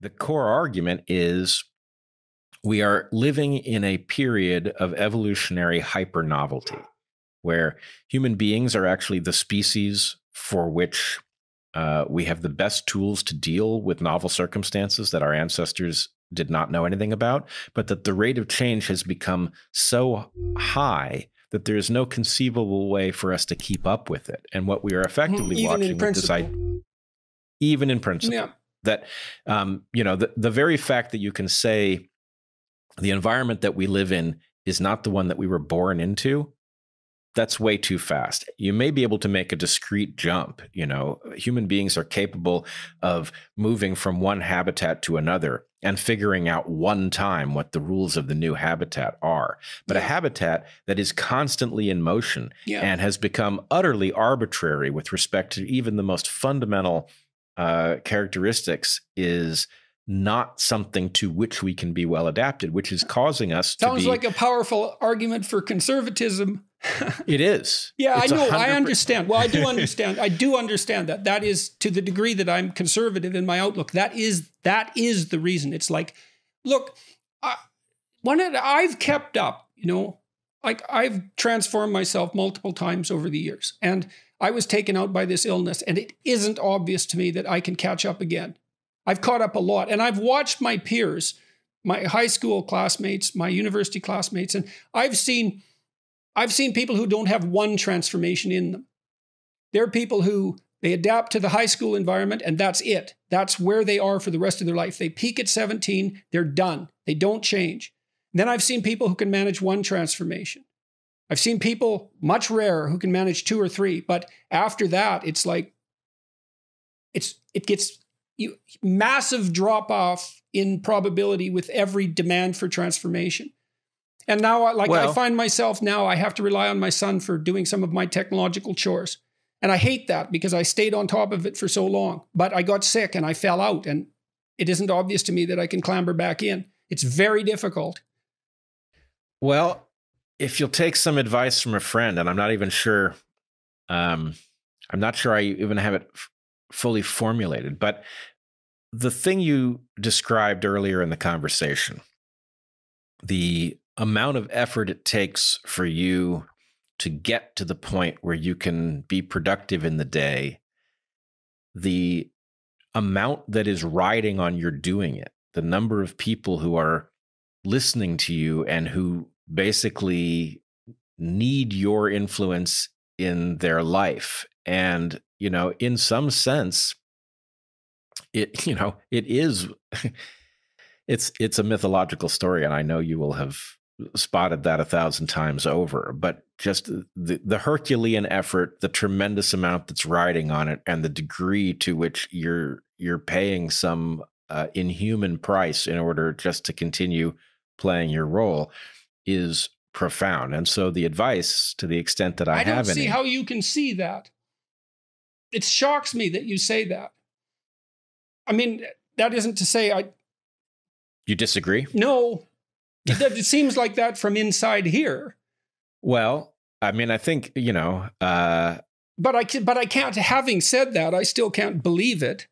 the core argument is we are living in a period of evolutionary hypernovelty where human beings are actually the species for which uh, we have the best tools to deal with novel circumstances that our ancestors did not know anything about, but that the rate of change has become so high that there is no conceivable way for us to keep up with it. And what we are effectively even watching with this, even in principle, yeah that um, you know the, the very fact that you can say the environment that we live in is not the one that we were born into that's way too fast you may be able to make a discrete jump you know human beings are capable of moving from one habitat to another and figuring out one time what the rules of the new habitat are but yeah. a habitat that is constantly in motion yeah. and has become utterly arbitrary with respect to even the most fundamental uh, characteristics is not something to which we can be well adapted, which is causing us Sounds like a powerful argument for conservatism. it is. Yeah, it's I know. 100%. I understand. Well, I do understand. I do understand that. That is to the degree that I'm conservative in my outlook. That is that is the reason. It's like, look, I, when I've kept up, you know, like I've transformed myself multiple times over the years and I was taken out by this illness and it isn't obvious to me that I can catch up again. I've caught up a lot and I've watched my peers, my high school classmates, my university classmates and I've seen I've seen people who don't have one transformation in them. There are people who they adapt to the high school environment and that's it. That's where they are for the rest of their life. They peak at 17, they're done. They don't change. Then I've seen people who can manage one transformation. I've seen people much rarer who can manage two or three, but after that, it's like it's it gets you, massive drop off in probability with every demand for transformation. And now, like well, I find myself now, I have to rely on my son for doing some of my technological chores, and I hate that because I stayed on top of it for so long. But I got sick and I fell out, and it isn't obvious to me that I can clamber back in. It's very difficult. Well, if you'll take some advice from a friend, and I'm not even sure, um, I'm not sure I even have it f- fully formulated, but the thing you described earlier in the conversation, the amount of effort it takes for you to get to the point where you can be productive in the day, the amount that is riding on your doing it, the number of people who are listening to you and who basically need your influence in their life and you know in some sense it you know it is it's it's a mythological story and i know you will have spotted that a thousand times over but just the, the herculean effort the tremendous amount that's riding on it and the degree to which you're you're paying some uh, inhuman price in order just to continue playing your role is profound. And so the advice, to the extent that I, I have, I see any, how you can see that. It shocks me that you say that. I mean, that isn't to say I. You disagree? No, it seems like that from inside here. Well, I mean, I think you know. Uh, but I can, but I can't. Having said that, I still can't believe it.